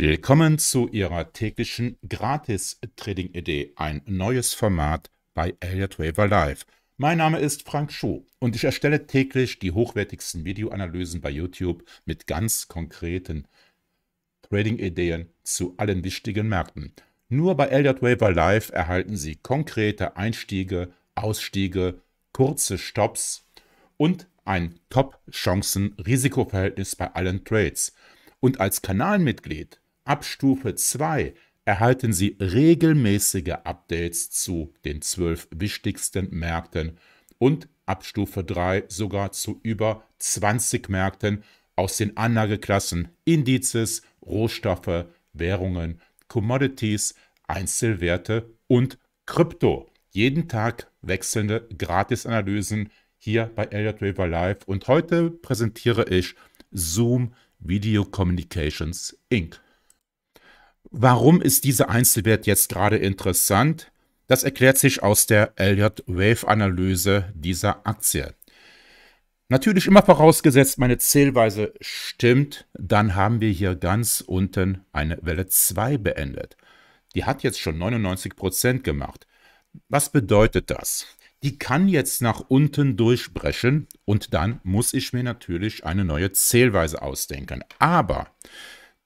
Willkommen zu Ihrer täglichen Gratis-Trading-Idee, ein neues Format bei Elliott Waver Live. Mein Name ist Frank Schuh und ich erstelle täglich die hochwertigsten Videoanalysen bei YouTube mit ganz konkreten Trading-Ideen zu allen wichtigen Märkten. Nur bei Elliott Waver Live erhalten Sie konkrete Einstiege, Ausstiege, kurze Stops und ein Top-Chancen-Risikoverhältnis bei allen Trades. Und als Kanalmitglied Ab Stufe 2 erhalten Sie regelmäßige Updates zu den zwölf wichtigsten Märkten und ab Stufe 3 sogar zu über 20 Märkten aus den Anlageklassen Indizes, Rohstoffe, Währungen, Commodities, Einzelwerte und Krypto. Jeden Tag wechselnde Gratisanalysen hier bei Elliott River Live und heute präsentiere ich Zoom Video Communications Inc. Warum ist dieser Einzelwert jetzt gerade interessant? Das erklärt sich aus der Elliott-Wave-Analyse dieser Aktie. Natürlich immer vorausgesetzt, meine Zählweise stimmt, dann haben wir hier ganz unten eine Welle 2 beendet. Die hat jetzt schon 99% gemacht. Was bedeutet das? Die kann jetzt nach unten durchbrechen und dann muss ich mir natürlich eine neue Zählweise ausdenken. Aber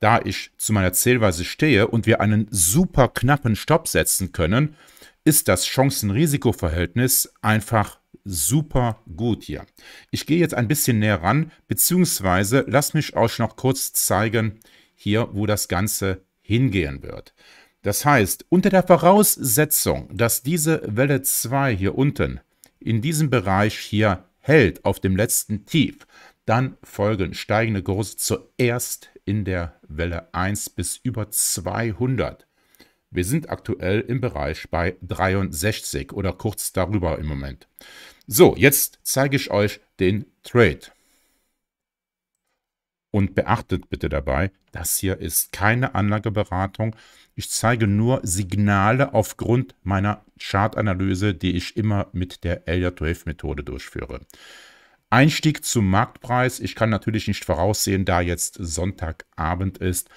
da ich zu meiner Zählweise stehe und wir einen super knappen Stopp setzen können, ist das Chancen-Risiko-Verhältnis einfach super gut hier. Ich gehe jetzt ein bisschen näher ran, beziehungsweise lasst mich euch noch kurz zeigen, hier, wo das Ganze hingehen wird. Das heißt, unter der Voraussetzung, dass diese Welle 2 hier unten in diesem Bereich hier hält, auf dem letzten Tief, dann folgen steigende Kurse zuerst in der Welle 1 bis über 200. Wir sind aktuell im Bereich bei 63 oder kurz darüber im Moment. So, jetzt zeige ich euch den Trade. Und beachtet bitte dabei, das hier ist keine Anlageberatung. Ich zeige nur Signale aufgrund meiner Chartanalyse, die ich immer mit der Elliott wave methode durchführe. Einstieg zum Marktpreis. Ich kann natürlich nicht voraussehen, da jetzt Sonntagabend ist,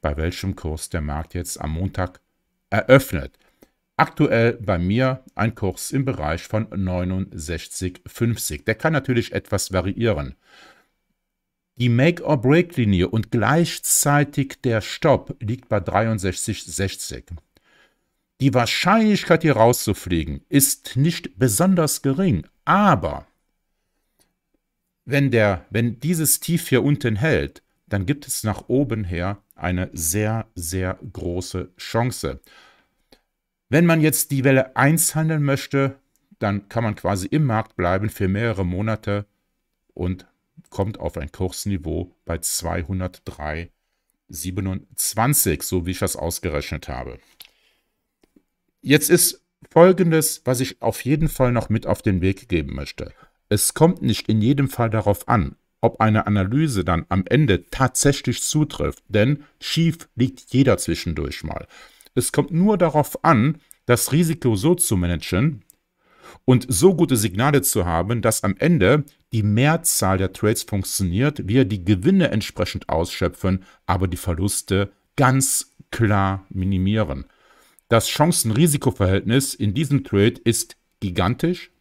bei welchem Kurs der Markt jetzt am Montag eröffnet. Aktuell bei mir ein Kurs im Bereich von 69,50. Der kann natürlich etwas variieren. Die Make-or-Break-Linie und gleichzeitig der Stopp liegt bei 63,60. Die Wahrscheinlichkeit hier rauszufliegen ist nicht besonders gering, aber wenn, der, wenn dieses Tief hier unten hält, dann gibt es nach oben her eine sehr, sehr große Chance. Wenn man jetzt die Welle 1 handeln möchte, dann kann man quasi im Markt bleiben für mehrere Monate und kommt auf ein Kursniveau bei 203,27, so wie ich das ausgerechnet habe. Jetzt ist Folgendes, was ich auf jeden Fall noch mit auf den Weg geben möchte. Es kommt nicht in jedem Fall darauf an, ob eine Analyse dann am Ende tatsächlich zutrifft, denn schief liegt jeder zwischendurch mal. Es kommt nur darauf an, das Risiko so zu managen und so gute Signale zu haben, dass am Ende die Mehrzahl der Trades funktioniert, wir die Gewinne entsprechend ausschöpfen, aber die Verluste ganz klar minimieren. Das Chancen-Risiko-Verhältnis in diesem Trade ist gigantisch,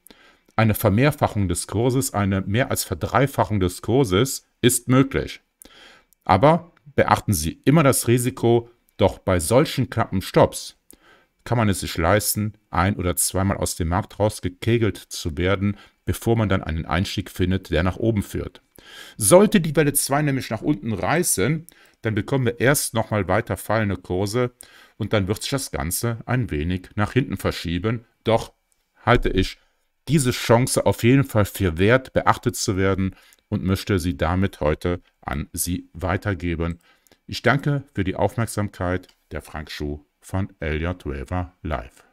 eine Vermehrfachung des Kurses, eine mehr als Verdreifachung des Kurses ist möglich. Aber beachten Sie immer das Risiko, doch bei solchen knappen Stops kann man es sich leisten, ein- oder zweimal aus dem Markt rausgekegelt zu werden, bevor man dann einen Einstieg findet, der nach oben führt. Sollte die Welle 2 nämlich nach unten reißen, dann bekommen wir erst nochmal weiter fallende Kurse und dann wird sich das Ganze ein wenig nach hinten verschieben. Doch halte ich diese Chance auf jeden Fall für wert, beachtet zu werden und möchte sie damit heute an Sie weitergeben. Ich danke für die Aufmerksamkeit. Der Frank Schuh von Elliot Waver Live.